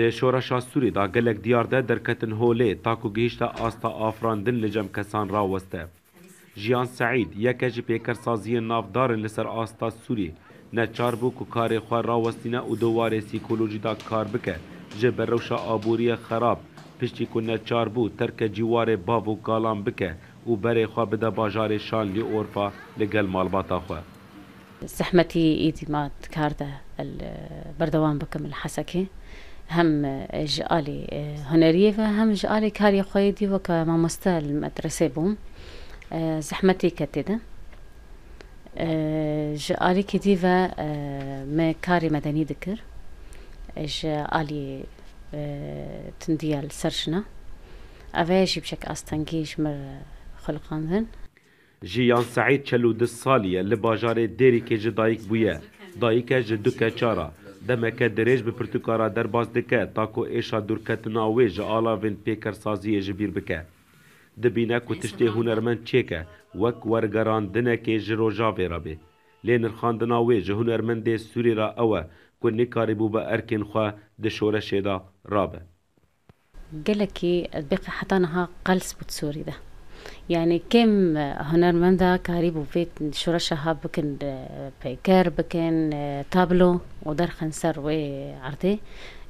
د شورش سوری دا گلک دیار ده درکتن هولی تاکو گهیشتا آستا آفراندن لجم کسان را وسته جیان سعید یک جی پیکر سازی نافدارن لسر آستا سوری نه چار بو که کار خواه را وستینه و دواره سیکولوژی دا کار بکه جه بروش آبوری خراب پشتی که نه چار بو ترک جیوار باو و گالان بکه و بره خواه بده باجار شان لی اورفا لگل مالباتا خواه زحمتي ايدي ما تكارده بردوان بكم الحسكي هم جالي اه، هنرية فهم جالي كاري خويدي وكا ماموستا المدرسة بوم اه، زحمتي كتدا اه، جالي كديفا ما كاري مدني ذكر جالي تنديال سرشنا أفاجي بشك أستنجيش مر خلقان ذن جیان سعید چلو دس سالیه لباجار دیری که جدایک بویه دایکه جدو که دمکه درێژ bi pirtûkara derbas dike tako êşa durketina wê ji ala vên pêkersaziyê ji bîr bike dibîne ku tiştê hunermend çêke wek wergerandinekê ji rojavê re bê lê nirxandina wê ji hunermendê sûrî ra ew e ku nikarîbû bi erkên xwe di şoreşê da rabe gelekî bêqe heta niha qels bû Sûrî de يعني كم هنر من ذا كاريب وفيت شورا شهاب بكن آه، بيكار بكن آه، تابلو ودار خنسر وي آه، عرضي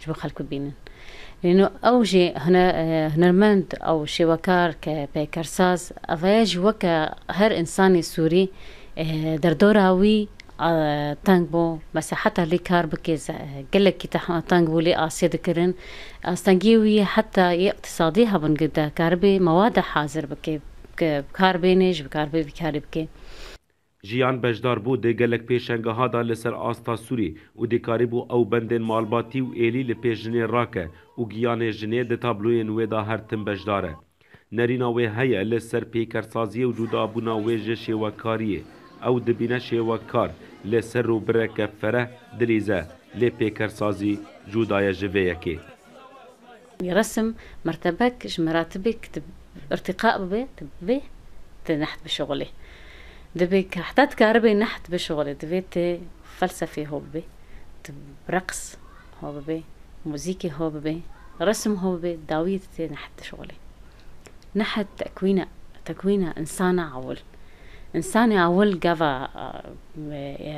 جبو خلكو بينن لأنه أوجي هنا هنرمند أو شي وكار كبيكار ساز أفياج وكا هر إنساني سوري در دوراوي تانگبو مثلا حتى لي كار بكيز قال لك تانغبو لي اسيد كرن استنجيوي حتى اقتصاديها بنقدا كاربي مواد حاضر بكي بكار بينج بكار بي بكار بكي جیان بجدار بو د گلک پیشنگها دا لسر آستا سوری و د کاریبو او بندن مالباتی و ایلی لپیشنی راکه و گیان جنه د تابلوین ودا هر تن بجداره نرینا و هیا لسر پیکرسازی و جودا بونا و جشه و کاریه او دەبینە و کار لی سر و برەکە فەرە دلیزە لێ جودای جوه یکی. رسم مرتبك جمراتبك ارتقاء ببي تبي تنحت بشغلي دبي حتى تكاربي نحت بشغلي دبي فلسفي هو ببي رقص هو ببي موزيكي هو ببي رسم هو ببي داوية تنحت شغلي نحت تكوينة تكوينة إنسانة عول انسان اول قضى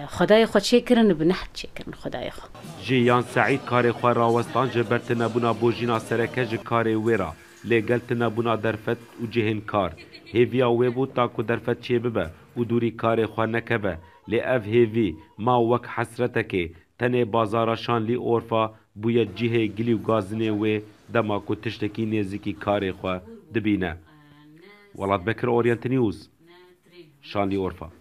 خدای خود چه کرن به نحت چه کرن خدای خود جیان سعید کار خو را وستان جبرت نبونا بوجینا سرکه ج کار ویرا لگل تنبونا درفت و جهن کار هیویا وی بو تا کو درفت چه ببه و دوری کار خو نکبه لی اف هیوی ما وک حسرته که تنه بازارشان لی اورفا بویا جیه گلی و گازنه وی دما کو تشتکی نزیکی کار خو دبینه ولاد بکر اورینت نیوز شاندی اورفا